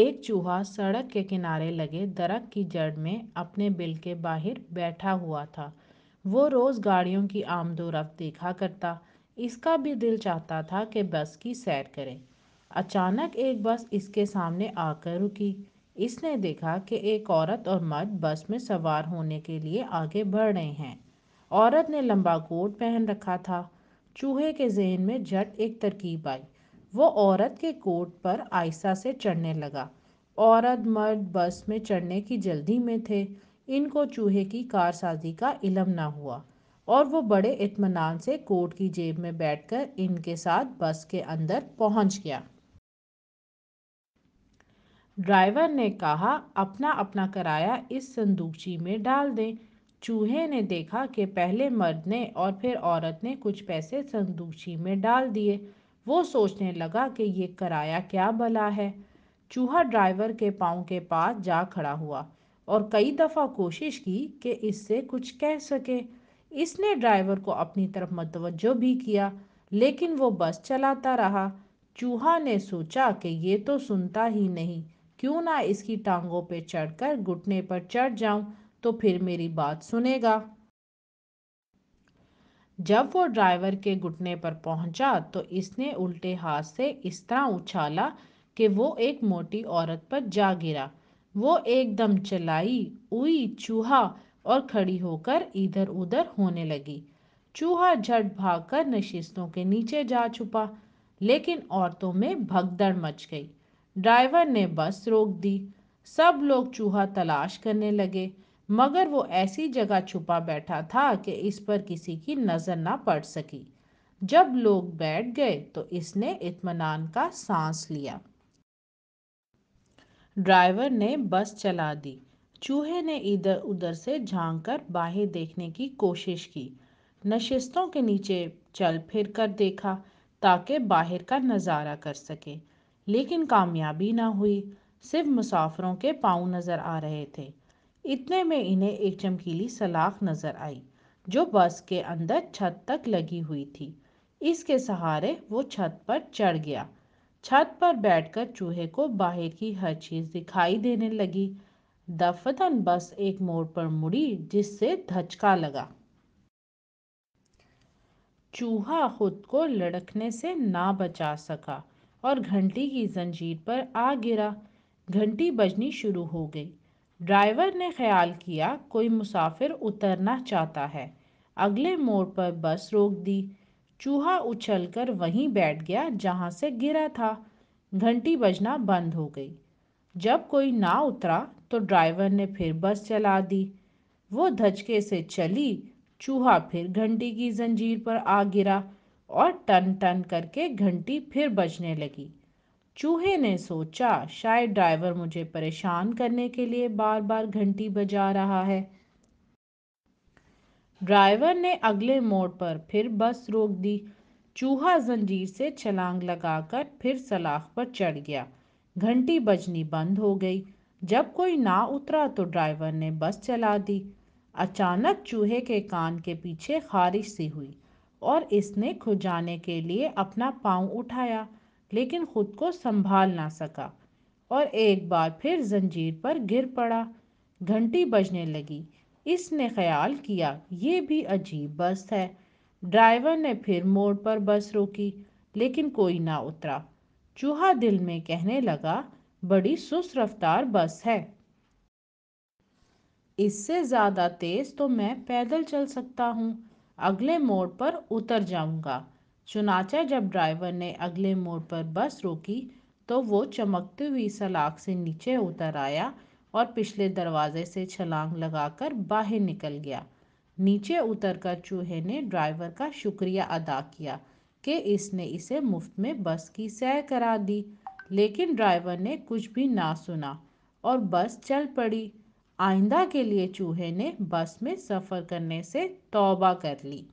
एक चूहा सड़क के किनारे लगे दरख्त की जड़ में अपने बिल के बाहर बैठा हुआ था वो रोज़ गाड़ियों की रफ्त देखा करता इसका भी दिल चाहता था कि बस की सैर करें अचानक एक बस इसके सामने आकर रुकी इसने देखा कि एक औरत और मर्द बस में सवार होने के लिए आगे बढ़ रहे हैं औरत ने लंबा कोट पहन रखा था चूहे के जहन में झट एक तरकीब आई वो औरत के कोट पर आयसा से चढ़ने लगा औरत मर्द बस में चढ़ने की जल्दी में थे इनको चूहे की कारसाजी का इलम ना हुआ और वो बड़े इतमान से कोट की जेब में बैठकर इनके साथ बस के अंदर पहुंच गया ड्राइवर ने कहा अपना अपना किराया इस संदूकची में डाल दें चूहे ने देखा कि पहले मर्द ने और फिर औरत ने कुछ पैसे संदूकची में डाल दिए वो सोचने लगा कि ये कराया क्या भला है चूहा ड्राइवर के पाँव के पास जा खड़ा हुआ और कई दफ़ा कोशिश की कि इससे कुछ कह सके इसने ड्राइवर को अपनी तरफ मतवजो भी किया लेकिन वो बस चलाता रहा चूहा ने सोचा कि ये तो सुनता ही नहीं क्यों ना इसकी टांगों पे चढ़कर घुटने पर चढ़ जाऊं तो फिर मेरी बात सुनेगा जब वो ड्राइवर के घुटने पर पहुंचा तो इसने उल्टे हाथ से इस तरह उछाला कि वो एक मोटी औरत पर जा गिरा वो एकदम चलाई उई चूहा और खड़ी होकर इधर उधर होने लगी चूहा झट भागकर नशिस्तों के नीचे जा छुपा लेकिन औरतों में भगदड़ मच गई ड्राइवर ने बस रोक दी सब लोग चूहा तलाश करने लगे मगर वो ऐसी जगह छुपा बैठा था कि इस पर किसी की नज़र ना पड़ सकी जब लोग बैठ गए तो इसने इतमान का सांस लिया ड्राइवर ने बस चला दी चूहे ने इधर उधर से झांक कर बाहें देखने की कोशिश की नशिस्तों के नीचे चल फिर कर देखा ताकि बाहर का नज़ारा कर सके लेकिन कामयाबी ना हुई सिर्फ मुसाफरों के पाँव नज़र आ रहे थे इतने में इन्हें एक चमकीली सलाख नजर आई जो बस के अंदर छत तक लगी हुई थी इसके सहारे वो छत पर चढ़ गया छत पर बैठकर चूहे को बाहर की हर चीज दिखाई देने लगी दफतन बस एक मोड़ पर मुड़ी जिससे धचका लगा चूहा खुद को लड़कने से ना बचा सका और घंटी की जंजीर पर आ गिरा घंटी बजनी शुरू हो गई ड्राइवर ने ख्याल किया कोई मुसाफिर उतरना चाहता है अगले मोड़ पर बस रोक दी चूहा उछलकर वहीं बैठ गया जहां से गिरा था घंटी बजना बंद हो गई जब कोई ना उतरा तो ड्राइवर ने फिर बस चला दी वो धचके से चली चूहा फिर घंटी की जंजीर पर आ गिरा और टन टन करके घंटी फिर बजने लगी चूहे ने सोचा शायद ड्राइवर मुझे परेशान करने के लिए बार बार घंटी बजा रहा है ड्राइवर ने अगले मोड़ पर फिर बस रोक दी चूहा जंजीर से छलांग लगाकर फिर सलाख पर चढ़ गया घंटी बजनी बंद हो गई जब कोई ना उतरा तो ड्राइवर ने बस चला दी अचानक चूहे के कान के पीछे खारिश सी हुई और इसने खुजाने के लिए अपना पाँव उठाया लेकिन खुद को संभाल ना सका और एक बार फिर जंजीर पर गिर पड़ा घंटी बजने लगी इसने ख्याल किया ये भी अजीब बस है ड्राइवर ने फिर मोड़ पर बस रोकी लेकिन कोई ना उतरा चूहा दिल में कहने लगा बड़ी सुस रफ्तार बस है इससे ज़्यादा तेज़ तो मैं पैदल चल सकता हूँ अगले मोड़ पर उतर जाऊँगा चुनाचे जब ड्राइवर ने अगले मोड़ पर बस रोकी तो वो चमकती हुई सलाख से नीचे उतर आया और पिछले दरवाजे से छलांग लगाकर बाहर निकल गया नीचे उतरकर चूहे ने ड्राइवर का शुक्रिया अदा किया कि इसने इसे मुफ्त में बस की सैर करा दी लेकिन ड्राइवर ने कुछ भी ना सुना और बस चल पड़ी आइंदा के लिए चूहे ने बस में सफ़र करने से तौबा कर ली